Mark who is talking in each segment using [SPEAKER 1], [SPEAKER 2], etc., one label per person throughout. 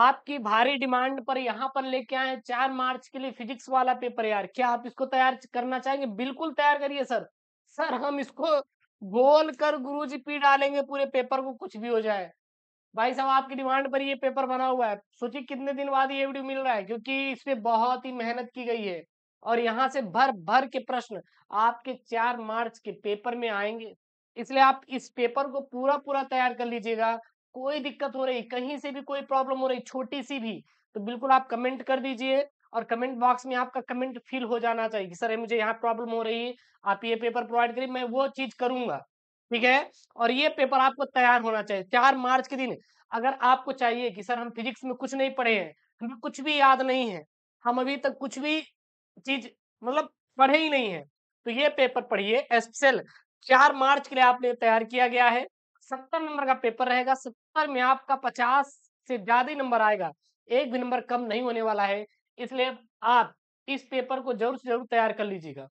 [SPEAKER 1] आपकी भारी डिमांड पर यहाँ पर लेके आए चार मार्च के लिए फिजिक्स वाला पेपर यार क्या आप इसको तैयार करना चाहेंगे बिल्कुल तैयार करिए सर सर हम इसको बोल कर गुरु जी पी डालेंगे पूरे पेपर को कुछ भी हो जाए भाई साहब आपकी डिमांड पर ये पेपर बना हुआ है सोचिए कितने दिन बाद ये वीडियो मिल रहा है क्योंकि इसमें बहुत ही मेहनत की गई है और यहाँ से भर भर के प्रश्न आपके चार मार्च के पेपर में आएंगे इसलिए आप इस पेपर को पूरा पूरा तैयार कर लीजिएगा कोई दिक्कत हो रही कहीं से भी कोई प्रॉब्लम हो रही छोटी सी भी तो बिल्कुल आप कमेंट कर दीजिए और कमेंट बॉक्स में आपका कमेंट फिल हो जाना चाहिए कि सर मुझे यहाँ प्रॉब्लम हो रही है आप ये पेपर प्रोवाइड करिए मैं वो चीज करूंगा ठीक है और ये पेपर आपको तैयार होना चाहिए चार मार्च के दिन अगर आपको चाहिए कि सर हम फिजिक्स में कुछ नहीं पढ़े हैं हमें कुछ भी याद नहीं है हम अभी तक कुछ भी चीज मतलब पढ़े ही नहीं है तो ये पेपर पढ़िए स्पेशल चार मार्च के लिए आपने तैयार किया गया है सत्तर नंबर का पेपर रहेगा सत्तर में आपका पचास से ज्यादा नंबर आएगा एक भी नंबर कम नहीं होने वाला है इसलिए आप इस पेपर को जरूर से जरूर तैयार कर लीजिएगा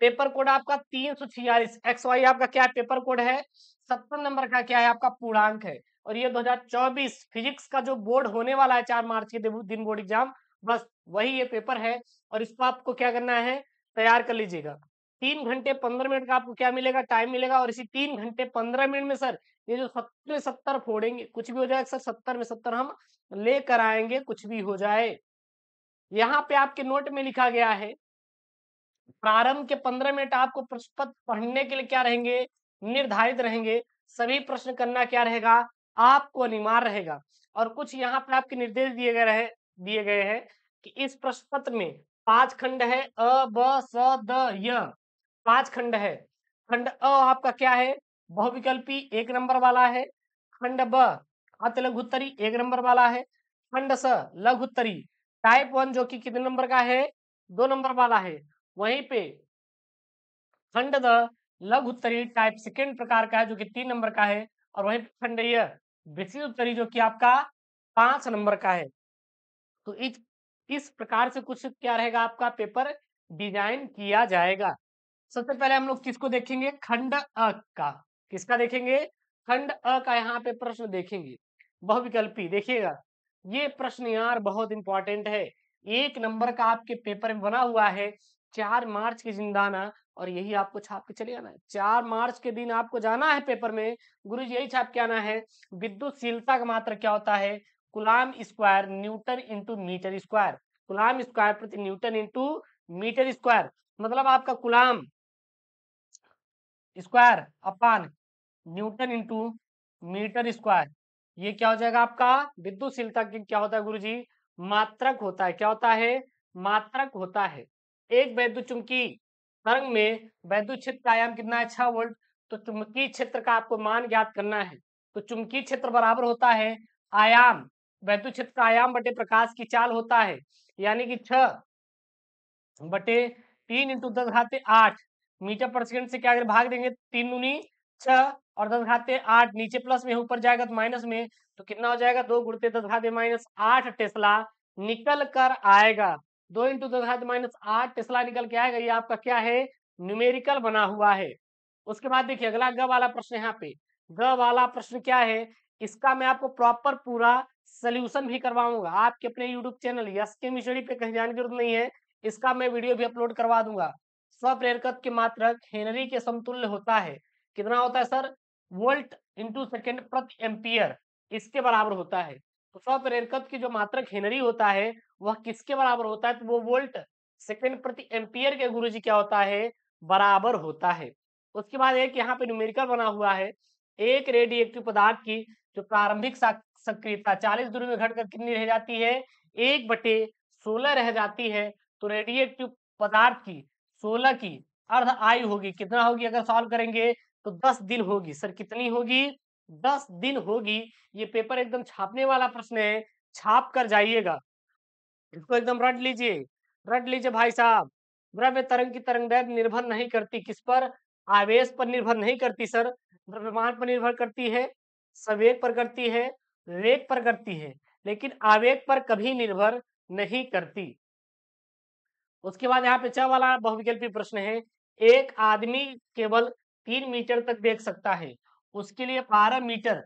[SPEAKER 1] पेपर कोड आपका तीन सौ छियालीस एक्स वाई आपका क्या पेपर कोड है सत्तर नंबर का क्या है आपका पूर्णांक है और ये 2024 फिजिक्स का जो बोर्ड होने वाला है चार मार्च के दिन बोर्ड एग्जाम बस वही ये पेपर है और इसको आपको क्या करना है तैयार कर लीजिएगा तीन घंटे पंद्रह मिनट का आपको क्या मिलेगा टाइम मिलेगा और इसी तीन घंटे पंद्रह मिनट में सर ये जो सत्तर सत्तर फोड़ेंगे कुछ भी हो जाएगा सर सत्तर में सत्तर हम लेकर आएंगे कुछ भी हो जाए यहाँ पे आपके नोट में लिखा गया है प्रारंभ के पंद्रह मिनट आपको प्रश्न पत्र पढ़ने के लिए क्या रहेंगे निर्धारित रहेंगे सभी प्रश्न करना क्या रहेगा आपको अनिवार्य रहेगा और कुछ यहाँ पे आपके निर्देश दिए गए रहे दिए गए हैं कि इस प्रश्न पत्र में पांच खंड है अ ब स द य पांच खंड है खंड अ आपका क्या है बहुविकल्पी एक नंबर वाला है खंड ब अत उत्तरी एक नंबर वाला है खंड स उत्तरी टाइप वन जो कि कितने नंबर का है दो नंबर वाला है वहीं पे खंड द लघु उत्तरी टाइप सेकेंड प्रकार का है जो कि तीन नंबर का है और वहीं पे खंड य विशेष उत्तरी जो कि आपका पांच नंबर का है तो इस इस प्रकार से कुछ क्या रहेगा आपका पेपर डिजाइन किया जाएगा सबसे पहले हम लोग किसको देखेंगे खंड अ का किसका देखेंगे खंड अ का यहाँ पे प्रश्न देखेंगे बहुविकल्पी देखिएगा ये प्रश्न यार बहुत इंपॉर्टेंट है एक नंबर का आपके पेपर में बना हुआ है चार मार्च की जिंदाना और यही आपको छाप के चले आना है चार मार्च के दिन आपको जाना है पेपर में गुरु जी यही छाप के आना है विद्युतशीलता का मात्र क्या होता है coulomb square newton into meter square coulomb square प्रति न्यूटन इंटू मीटर स्क्वायर मतलब आपका coulomb square upon newton into meter square ये क्या हो जाएगा आपका विद्युतशीलता की क्या होता है गुरु जी मात्रक होता है क्या होता है मात्रक होता है एक वैद्य चुंबकी तरंग में वैद्युत क्षेत्र का आयाम कितना है छह वोल्ट तो चुंबकीय क्षेत्र का आपको मान ज्ञात करना है तो चुंबकीय क्षेत्र बराबर होता है आयाम वैद्युत क्षेत्र का आयाम बटे प्रकाश की चाल होता है यानी कि छ बटे तीन इंटू दस घाते आठ मीटर पर सेकंड से क्या अगर भाग देंगे तीन उन्नी छह और दस घाते आठ नीचे प्लस में ऊपर जाएगा तो माइनस में तो कितना हो जाएगा दो गुड़ते दस घाते माइनस आठ टेस्ला निकल कर आएगा दो इंटू दस घाते माइनस आठ टेस्ला निकल के आएगा ये आपका क्या है न्यूमेरिकल बना हुआ है उसके बाद देखिए अगला ग वाला प्रश्न यहाँ पे ग वाला प्रश्न क्या है इसका मैं आपको प्रॉपर पूरा सोल्यूशन भी करवाऊंगा आपके अपने यूट्यूब चैनल यस के मिश्री पे कहीं जाने की जरूरत नहीं है इसका मैं वीडियो भी अपलोड करवा दूंगा स्वप्रेरकत्व के मात्रक हेनरी के समतुल्य होता है कितना होता है सर वोल्ट इंटू सेकेंड प्रति एम्पियर इसके बराबर होता है तो स्वप्रेरकत्व की जो मात्रक हेनरी होता है वह किसके बराबर होता है तो वो वोल्ट सेकेंड प्रति एम्पियर के गुरु जी क्या होता है बराबर होता है उसके बाद एक यहाँ पे न्यूमेरिकल बना हुआ है एक रेडिएक्टिव पदार्थ की जो प्रारंभिक सक्रियता चालीस दूरी में घटकर कितनी रह जाती है एक बटे सोलह रह जाती है तो रेडिएक्टिव पदार्थ की सोलह की अर्ध आयु होगी कितना होगी अगर सॉल्व करेंगे तो दस दिन होगी सर कितनी होगी दस दिन होगी ये पेपर एकदम छापने वाला प्रश्न है छाप कर जाइएगा इसको एकदम रट लीजिए रट लीजिए भाई साहब द्रव्य तरंग की तरंग दैर्घ्य निर्भर नहीं करती किस पर आवेश पर निर्भर नहीं करती सर द्रव्यमान पर निर्भर करती है संवेग पर करती है वेग पर करती है लेकिन आवेग पर कभी निर्भर नहीं करती उसके बाद यहाँ पे छह वाला बहुविकल्पी प्रश्न है एक आदमी केवल तीन मीटर तक देख सकता है उसके लिए बारह मीटर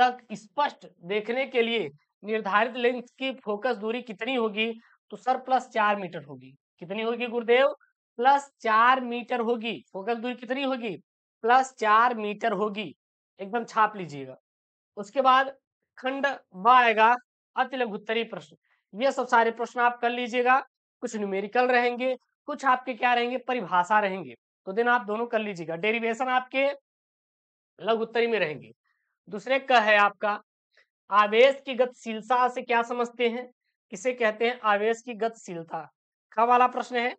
[SPEAKER 1] तक स्पष्ट देखने के लिए निर्धारित लेंस की फोकस दूरी कितनी होगी तो सर प्लस चार मीटर होगी कितनी होगी गुरुदेव प्लस चार मीटर होगी फोकस दूरी कितनी होगी प्लस चार मीटर होगी एकदम छाप लीजिएगा उसके बाद खंड ब आएगा अति लघुत्तरी प्रश्न ये सब सारे प्रश्न आप कर लीजिएगा कुछ न्यूमेरिकल रहेंगे कुछ आपके क्या रहेंगे परिभाषा रहेंगे तो दिन आप दोनों कर लीजिएगा डेरिवेशन आपके लघु उत्तरी में रहेंगे दूसरे क है आपका आवेश की गतिशीलता से क्या समझते हैं किसे कहते हैं आवेश की गतिशीलता का वाला प्रश्न है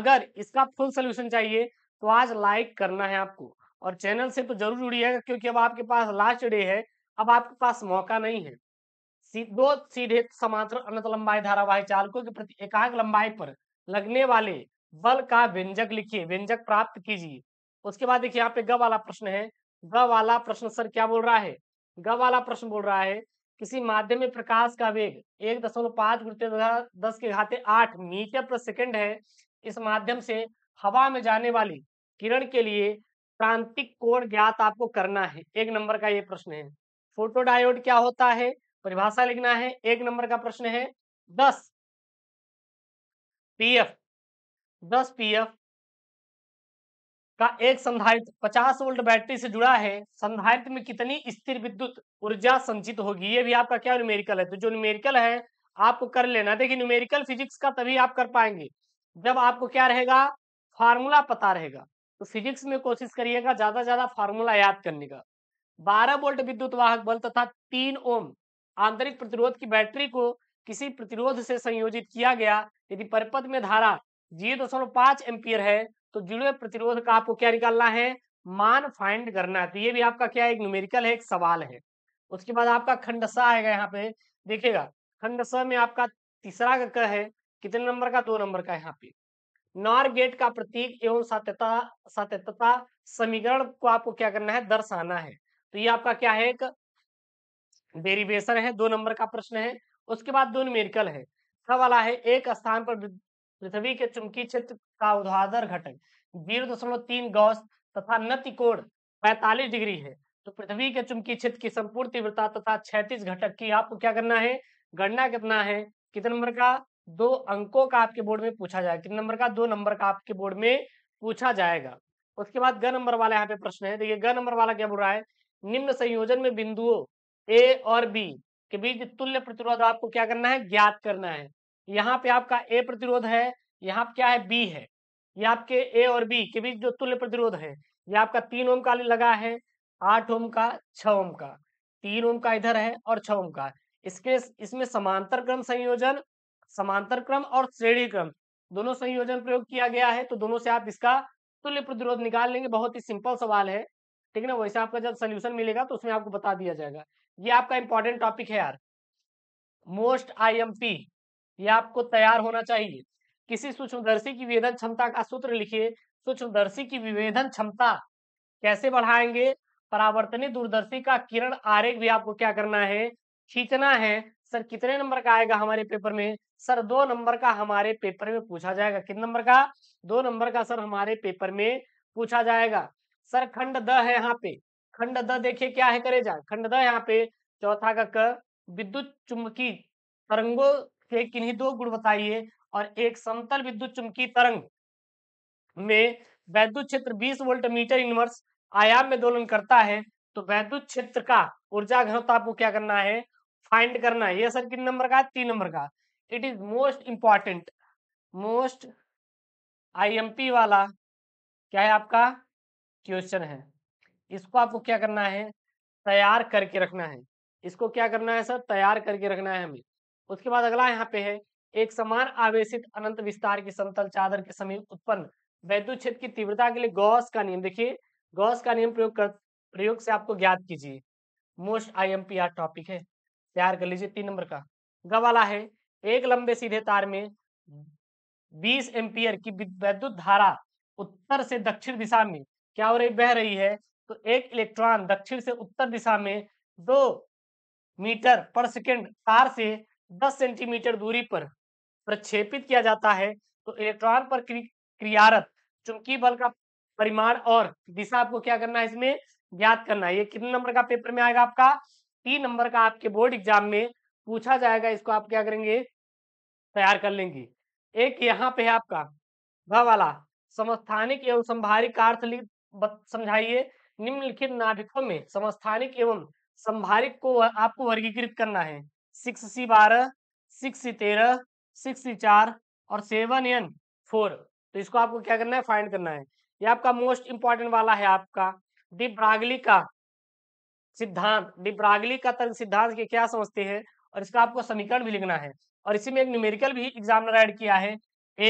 [SPEAKER 1] अगर इसका फुल सोल्यूशन चाहिए तो आज लाइक करना है आपको और चैनल से तो जरूर जुड़िएगा क्योंकि अब आपके पास लास्ट डे है अब आपके पास मौका नहीं है दो सीधे समांतर अनंत लंबाई धारावाही चालकों के प्रति एकांक लंबाई पर लगने वाले बल का व्यंजक लिखिए व्यंजक प्राप्त कीजिए उसके बाद देखिए यहाँ पे ग वाला प्रश्न है ग वाला प्रश्न सर क्या बोल रहा है ग वाला प्रश्न बोल रहा है किसी माध्यम में प्रकाश का वेग एक दशमलव पांच गुटे दस के घाते आठ मीटर पर सेकेंड है इस माध्यम से हवा में जाने वाली किरण के लिए प्रांतिक कोण ज्ञात आपको करना है एक नंबर का ये प्रश्न है फोटोडायोड क्या होता है परिभाषा लिखना है एक नंबर का प्रश्न है दस पीएफ दस पीएफ का एक संधारित पचास वोल्ट बैटरी से जुड़ा है संधारित में कितनी स्थिर विद्युत ऊर्जा संचित होगी ये भी आपका क्या न्यूमेरिकल है तो जो न्यूमेरिकल है आपको कर लेना देखिए न्यूमेरिकल फिजिक्स का तभी आप कर पाएंगे जब आपको क्या रहेगा फार्मूला पता रहेगा तो फिजिक्स में कोशिश करिएगा ज्यादा ज्यादा फार्मूला याद करने का बारह वोल्ट विद्युत वाहक बल तथा तीन ओम आंतरिक प्रतिरोध की बैटरी को किसी प्रतिरोध से संयोजित किया गया यदि परिपथ में धारा जीरो दशमलव पांच एम्पियर है तो जुड़े प्रतिरोध का आपको क्या निकालना है मान फाइंड करना है तो ये भी आपका क्या एक न्यूमेरिकल है एक सवाल है उसके बाद आपका खंड सा आएगा यहाँ पे देखिएगा खंड स में आपका तीसरा का है कितने नंबर का दो नंबर का यहाँ पे नॉर गेट का प्रतीक एवं सत्यता सत्यता समीकरण को आपको क्या करना है दर्शाना है तो ये आपका क्या है एक डेरिवेशन है दो नंबर का प्रश्न है उसके बाद दो न्यूमेरिकल है वाला है एक स्थान पर पृथ्वी के चुंबकीय क्षेत्र का उधार घटक जीरो दशमलव तीन गौस तथा नति कोण पैंतालीस डिग्री है तो पृथ्वी के चुंबकीय क्षेत्र की संपूर्ण तीव्रता तथा छैतीस घटक की आपको क्या करना है गणना कितना है कितने नंबर का दो अंकों का आपके बोर्ड में पूछा जाएगा कितने नंबर का दो नंबर का आपके बोर्ड में पूछा जाएगा उसके बाद ग नंबर वाला यहाँ पे प्रश्न है देखिए ग नंबर वाला क्या बोल रहा है निम्न संयोजन में बिंदुओं ए और बी के बीच तुल्य प्रतिरोध आपको क्या करना है ज्ञात करना है यहाँ पे आपका ए प्रतिरोध है यहाँ क्या है बी है ये आपके ए और बी के बीच जो तुल्य प्रतिरोध है ये आपका तीन ओम का लगा है आठ ओम का छ ओम का तीन ओम का इधर है और छ ओम का इसके इसमें समांतर क्रम संयोजन समांतर क्रम और श्रेणी क्रम दोनों संयोजन प्रयोग किया गया है तो दोनों से आप इसका तुल्य प्रतिरोध निकाल लेंगे बहुत ही सिंपल सवाल है ठीक है ना वैसे आपका जब सोल्यूशन मिलेगा तो उसमें आपको बता दिया जाएगा ये आपका इंपॉर्टेंट टॉपिक है यार मोस्ट आईएमपी ये आपको तैयार होना चाहिए किसी सूक्ष्मदर्शी की विवेदन क्षमता का सूत्र लिखिए सूक्ष्मदर्शी की विवेदन क्षमता कैसे बढ़ाएंगे परावर्तनी दूरदर्शी का किरण आरेख भी आपको क्या करना है खींचना है सर कितने नंबर का आएगा हमारे पेपर में सर दो नंबर का हमारे पेपर में पूछा जाएगा कितने नंबर का दो नंबर का सर हमारे पेपर में पूछा जाएगा सर खंड द है यहाँ पे खंड द देखिए क्या है करे जाए खंड द यहाँ पे चौथा का क विद्युत चुंबकीय तरंगों के किन्हीं दो गुण बताइए और एक समतल विद्युत चुंबकीय तरंग में वैद्युत क्षेत्र 20 वोल्ट मीटर इनवर्स आयाम में दोलन करता है तो वैद्युत क्षेत्र का ऊर्जा घनत्व आपको क्या करना है फाइंड करना है यह सर कितने नंबर का तीन नंबर का it is most important most IMP वाला क्या है आपका क्वेश्चन है इसको आपको क्या करना है तैयार करके रखना है इसको क्या करना है सर तैयार करके रखना है हमें उसके बाद अगला यहाँ पे है एक समान आवेशित अनंत विस्तार की समतल चादर के समीप उत्पन्न वैद्युत क्षेत्र की तीव्रता के लिए गौस का नियम देखिए गौस का नियम प्रयोग कर प्रयोग से आपको ज्ञात कीजिए most I M P R topic है तैयार कर लीजिए तीन नंबर का गवाला है एक लंबे सीधे तार में बीस एम्पियर की वैद्युत धारा उत्तर से दक्षिण दिशा में क्या हो रही बह रही है तो एक इलेक्ट्रॉन दक्षिण से उत्तर दिशा में दो मीटर पर सेकेंड तार से दस सेंटीमीटर दूरी पर प्रक्षेपित किया जाता है तो इलेक्ट्रॉन पर क्रियारत चुंबकीय बल का परिमाण और दिशा आपको क्या करना है इसमें ज्ञात करना है ये कितने नंबर का पेपर में आएगा आपका तीन नंबर का आपके बोर्ड एग्जाम में पूछा जाएगा इसको आप क्या करेंगे तैयार कर लेंगे एक यहाँ पे है आपका वाला समस्थानिक एवं संभारिक का अर्थ समझाइए निम्नलिखित नाटकों में समस्थानिक एवं संभारिक को आपको वर्गीकृत करना है सिक्स सी बारह सिक्स सी तेरह सिक्स सी चार और सेवन एन फोर तो इसको आपको क्या करना है फाइंड करना है ये आपका मोस्ट इंपॉर्टेंट वाला है आपका डिब्रागली का सिद्धांत डिब्रागली का तर्क सिद्धांत के क्या समझते हैं और इसका आपको समीकरण भी लिखना है और इसी में एक न्यूमेरिकल भी एग्जामिनर एड किया है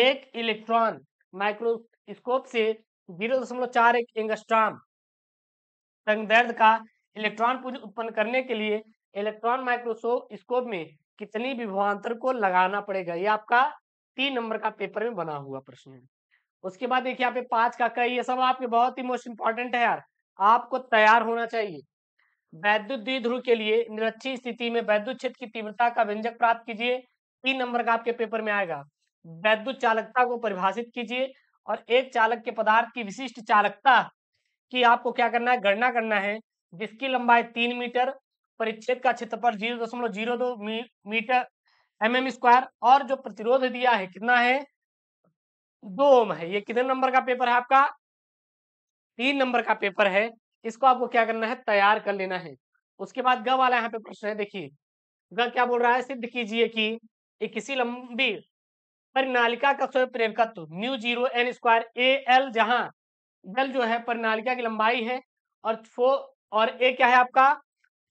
[SPEAKER 1] एक इलेक्ट्रॉन माइक्रोस्कोप से जीरो दशमलव चार एक एंगस्ट्राम संदर्भ का इलेक्ट्रॉन पुंज उत्पन्न करने के लिए इलेक्ट्रॉन माइक्रोस्कोप में कितनी विभवांतर को लगाना पड़ेगा ये आपका तीन नंबर का पेपर में बना हुआ प्रश्न है उसके बाद देखिए यहाँ पे पांच का कई ये सब आपके बहुत ही मोस्ट इंपॉर्टेंट है यार आपको तैयार होना चाहिए वैद्युत द्विध्रुव के लिए निरक्षी स्थिति में वैद्युत क्षेत्र की तीव्रता का व्यंजक प्राप्त कीजिए तीन नंबर का आपके पेपर में आएगा वैद्युत चालकता को परिभाषित कीजिए और एक चालक के पदार्थ की विशिष्ट चालकता कि आपको क्या करना है गणना करना है जिसकी लंबाई तीन मीटर परिच्छेद का क्षेत्र पर जीरो दशमलव जीरो दो मीटर एम एम स्क्वायर और जो प्रतिरोध दिया है कितना है दो ओम है ये कितने नंबर का पेपर है आपका तीन नंबर का पेपर है इसको आपको क्या करना है तैयार कर लेना है उसके बाद ग वाला यहाँ पे प्रश्न है देखिए ग क्या बोल रहा है सिद्ध कीजिए कि एक किसी लंबी परिनालिका का स्वयं प्रेरकत्व mu zero N square A L जहां जल जो है परिनालिका की लंबाई है और फो और ए क्या है आपका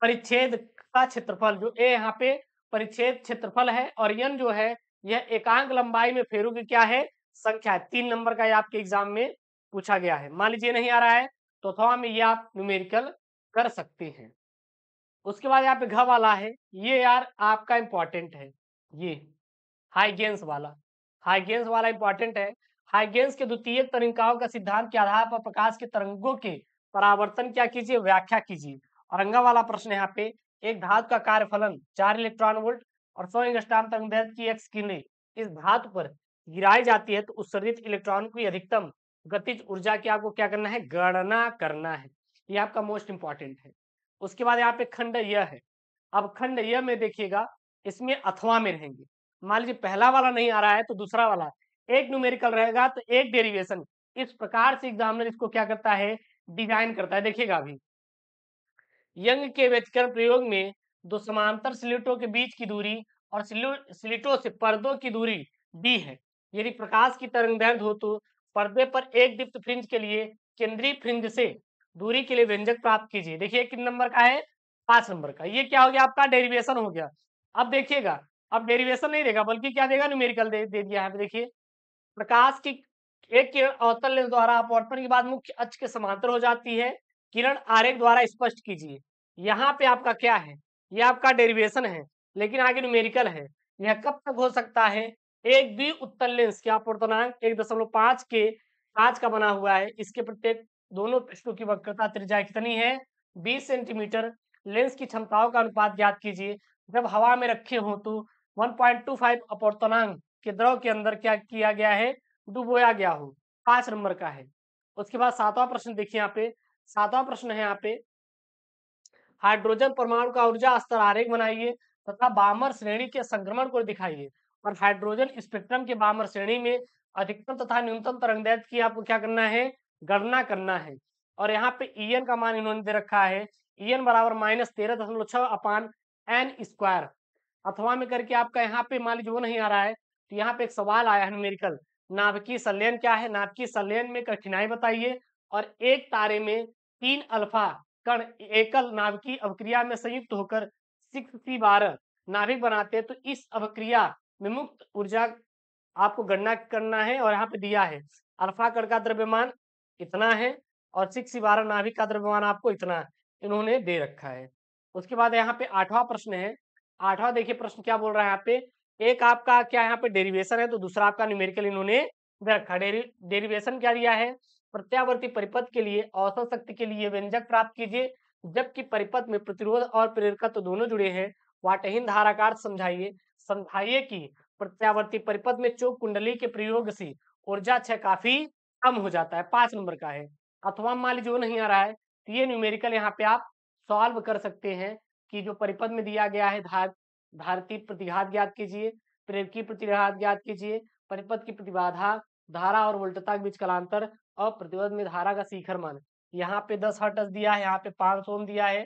[SPEAKER 1] परिच्छेद का क्षेत्रफल जो ए यहाँ पे परिच्छेद क्षेत्रफल है और यन जो है यह एकांक लंबाई में फेरू की क्या है संख्या है तीन नंबर का ये आपके एग्जाम में पूछा गया है मान लीजिए नहीं आ रहा है तो अथवा में ये आप न्यूमेरिकल कर सकते हैं उसके बाद यहाँ पे घ वाला है ये यार आपका इंपॉर्टेंट है ये हाइगेंस वाला हाइगेंस वाला इंपॉर्टेंट है हाइगेंस के द्वितीय तरंगाओं का सिद्धांत के आधार पर प्रकाश के तरंगों के परावर्तन क्या कीजिए व्याख्या कीजिए औरंगा वाला प्रश्न यहाँ पे एक धातु का कार्य फलन चार इलेक्ट्रॉन वोल्ट और सौ इंगस्टाम तरंग की एक्स किरणें इस धातु पर गिराई जाती है तो उत्सर्जित इलेक्ट्रॉन की अधिकतम गतिज ऊर्जा की आपको क्या करना है गणना करना है ये आपका मोस्ट इंपॉर्टेंट है उसके बाद यहाँ पे खंड यह है अब खंड यह में देखिएगा इसमें अथवा में रहेंगे मान लीजिए पहला वाला नहीं आ रहा है तो दूसरा वाला एक न्यूमेरिकल रहेगा तो एक डेरिवेशन इस प्रकार से एग्जामिनर इसको क्या करता है डिजाइन करता है देखिएगा अभी यंग के व्यतिकरण प्रयोग में दो समांतर स्लिटों के बीच की दूरी और स्लिटों से पर्दों की दूरी डी है यदि प्रकाश की तरंग दर्द हो तो पर्दे पर एक दीप्त फ्रिंज के लिए केंद्रीय फ्रिंज से दूरी के लिए व्यंजक प्राप्त कीजिए देखिए किन नंबर का है पांच नंबर का ये क्या हो गया आपका डेरिवेशन हो गया अब देखिएगा अब डेरिवेशन नहीं देगा बल्कि क्या देगा न्यूमेरिकल दे, दे दिया है देखिए प्रकाश की एक के अवतल द्वारा अपवर्तन के बाद मुख्य अक्ष के समांतर हो जाती है किरण आरेख द्वारा स्पष्ट कीजिए यहाँ पे आपका क्या है यह आपका डेरिवेशन है लेकिन आगे न्यूमेरिकल है यह कब तक हो सकता है एक भी उत्तर लेंस के अपवर्तनांक एक दशमलव पांच के पांच का बना हुआ है इसके प्रत्येक दोनों पृष्ठों की वक्रता त्रिज्या कितनी है बीस सेंटीमीटर लेंस की क्षमताओं का अनुपात ज्ञात कीजिए जब हवा में रखे हो तो वन पॉइंट टू फाइव अपवर्तनांक के द्रव के अंदर क्या किया गया है डुबोया गया हो पांच नंबर का है उसके बाद सातवां प्रश्न देखिए यहाँ पे सातवां प्रश्न है यहाँ पे हाइड्रोजन परमाणु का ऊर्जा स्तर आरेख बनाइए तथा बामर श्रेणी के संक्रमण को दिखाइए और हाइड्रोजन स्पेक्ट्रम के बामर श्रेणी में अधिकतम तथा न्यूनतम तरंगदैर्ध की आपको क्या करना है गणना करना है और यहाँ पे ई का मान इन्होंने दे रखा है ई बराबर माइनस तेरह दशमलव छह अपान एन स्क्वायर अथवा में करके आपका यहाँ पे मान लीजिए वो नहीं आ रहा है तो यहाँ पे एक सवाल आया है न्यूमेरिकल नाभिकीय संलयन क्या है नाभिकीय संलयन में कठिनाई बताइए और एक तारे में तीन अल्फा कण एकल नाभिकीय अवक्रिया में संयुक्त होकर सिक्स सी बारह नाभिक बनाते हैं तो इस अवक्रिया में मुक्त ऊर्जा आपको गणना करना है और यहाँ पे दिया है अल्फा कण का द्रव्यमान इतना है और सिक्स सी बारह नाभिक का द्रव्यमान आपको इतना इन्होंने दे रखा है उसके बाद यहाँ पे आठवां प्रश्न है आठवां देखिए प्रश्न क्या बोल रहा है यहाँ पे एक आपका क्या यहाँ पे डेरिवेशन है तो दूसरा आपका न्यूमेरिकल इन्होंने रखा डेरिवेशन क्या दिया है प्रत्यावर्ती परिपथ के लिए औसत शक्ति के लिए व्यंजक प्राप्त कीजिए जबकि परिपथ में प्रतिरोध और प्रेरकत्व तो दोनों जुड़े हैं वाटहीन धाराकार समझाइए समझाइए कि प्रत्यावर्ती परिपथ में चोक कुंडली के प्रयोग से ऊर्जा क्षय काफी कम हो जाता है पांच नंबर का है अथवा मान लीजिए नहीं आ रहा है तो ये न्यूमेरिकल यहाँ पे आप सॉल्व कर सकते हैं कि जो परिपथ में दिया गया है धार भारतीय प्रतिघात ज्ञात कीजिए प्रेरक की प्रतिघात ज्ञात कीजिए परिपथ की प्रतिबाधा धारा और वोल्टता के बीच कलांतर और प्रतिबद्ध में धारा का शिखर मान यहाँ पे दस हर्टस दिया है यहाँ पे पांच सोम दिया है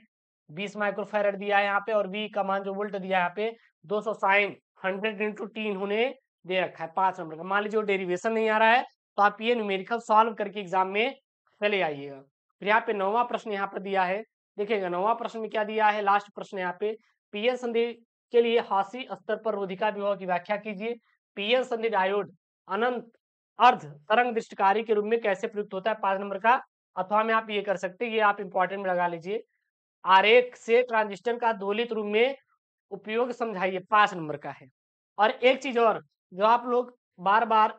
[SPEAKER 1] बीस माइक्रोफेरेट दिया है यहाँ पे और वी का मान जो वोल्ट दिया है यहाँ पे दो सौ साइन हंड्रेड इंटू टीन होने दे रखा है पांच नंबर का मान लीजिए डेरिवेशन नहीं आ रहा है तो आप ये न्यूमेरिकल सॉल्व करके एग्जाम में चले आइएगा फिर यहाँ पे नौवा प्रश्न यहाँ पर दिया है देखिएगा नौवा प्रश्न में क्या दिया है लास्ट प्रश्न यहाँ पे पीएल संधि के लिए हासी स्तर पर रोधिका विभव की व्याख्या कीजिए पीएन संधि डायोड अनंत अर्ध तरंग दृष्टिकारी के रूप में कैसे प्रयुक्त होता है पांच नंबर का अथवा में आप ये कर सकते हैं ये आप इंपॉर्टेंट में लगा लीजिए आरेख से ट्रांजिस्टर का दोलित रूप में उपयोग समझाइए पांच नंबर का है और एक चीज और जो आप लोग बार बार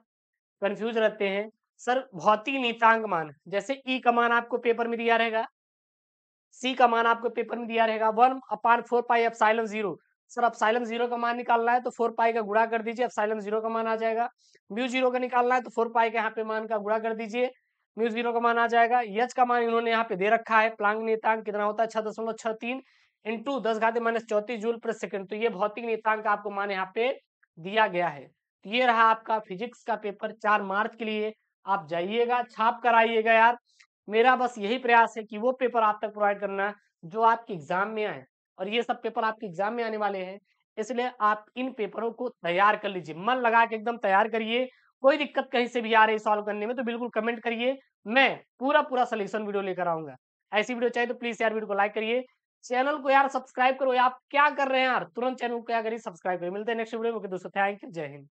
[SPEAKER 1] कंफ्यूज रहते हैं सर भौतिक नीतांक मान जैसे ई e का मान आपको पेपर में दिया रहेगा सी का मान आपको पेपर में दिया रहेगा one upon four pi epsilon zero sir अब साइलम जीरो का मान निकालना है तो फोर पाई का गुड़ा कर दीजिए अब साइलम जीरो का मान आ जाएगा म्यू जीरो का निकालना है तो फोर पाई के यहाँ पे मान का गुड़ा कर दीजिए म्यू जीरो का मान आ जाएगा यच का मान इन्होंने यहाँ पे दे रखा है प्लांग नेतांग कितना होता है छह दशमलव छह तीन इंटू दस घाते माइनस चौतीस जूल प्रति सेकंड तो ये भौतिक नियतांक आपको मान यहाँ पे दिया गया है तो ये रहा आपका फिजिक्स का पेपर चार मार्च के लिए आप जाइएगा छाप कर आइएगा यार मेरा बस यही प्रयास है कि वो पेपर आप तक प्रोवाइड करना जो आपके एग्जाम में आए और ये सब पेपर आपके एग्जाम में आने वाले हैं इसलिए आप इन पेपरों को तैयार कर लीजिए मन लगा के एकदम तैयार करिए कोई दिक्कत कहीं से भी आ रही सॉल्व करने में तो बिल्कुल कमेंट करिए मैं पूरा पूरा सोल्यूशन वीडियो लेकर आऊंगा ऐसी वीडियो चाहिए तो प्लीज यार वीडियो को लाइक करिए चैनल को यार सब्सक्राइब करो आप क्या कर रहे हैं यार तुरंत चैनल को क्या करिए सब्सक्राइब करिए मिलते हैं नेक्स्ट वीडियो में दोस्तों थैंक यू जय हिंद